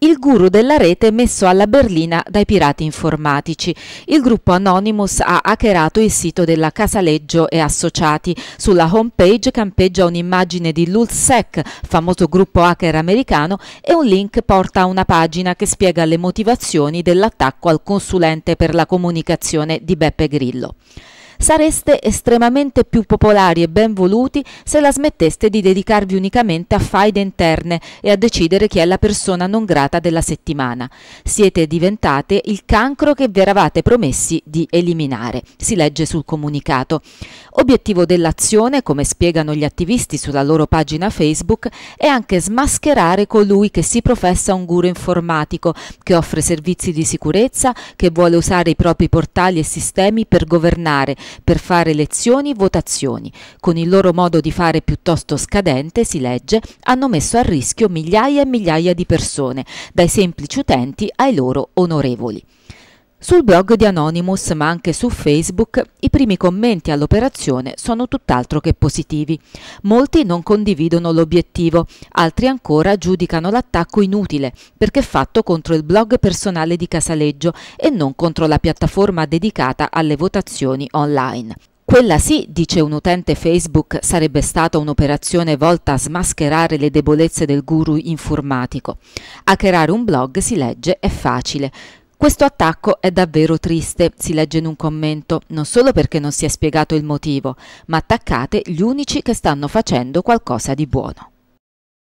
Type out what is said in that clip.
Il guru della rete messo alla berlina dai pirati informatici. Il gruppo Anonymous ha hackerato il sito della Casaleggio e Associati. Sulla homepage campeggia un'immagine di LulzSec, famoso gruppo hacker americano, e un link porta a una pagina che spiega le motivazioni dell'attacco al consulente per la comunicazione di Beppe Grillo sareste estremamente più popolari e ben voluti se la smetteste di dedicarvi unicamente a faide interne e a decidere chi è la persona non grata della settimana. Siete diventate il cancro che vi eravate promessi di eliminare, si legge sul comunicato. Obiettivo dell'azione, come spiegano gli attivisti sulla loro pagina Facebook, è anche smascherare colui che si professa un guru informatico, che offre servizi di sicurezza, che vuole usare i propri portali e sistemi per governare, per fare lezioni, e votazioni. Con il loro modo di fare piuttosto scadente, si legge, hanno messo a rischio migliaia e migliaia di persone, dai semplici utenti ai loro onorevoli. Sul blog di Anonymous, ma anche su Facebook, i primi commenti all'operazione sono tutt'altro che positivi. Molti non condividono l'obiettivo, altri ancora giudicano l'attacco inutile, perché fatto contro il blog personale di Casaleggio e non contro la piattaforma dedicata alle votazioni online. Quella sì, dice un utente Facebook, sarebbe stata un'operazione volta a smascherare le debolezze del guru informatico. Hackerare un blog, si legge, è facile. Questo attacco è davvero triste, si legge in un commento, non solo perché non si è spiegato il motivo, ma attaccate gli unici che stanno facendo qualcosa di buono.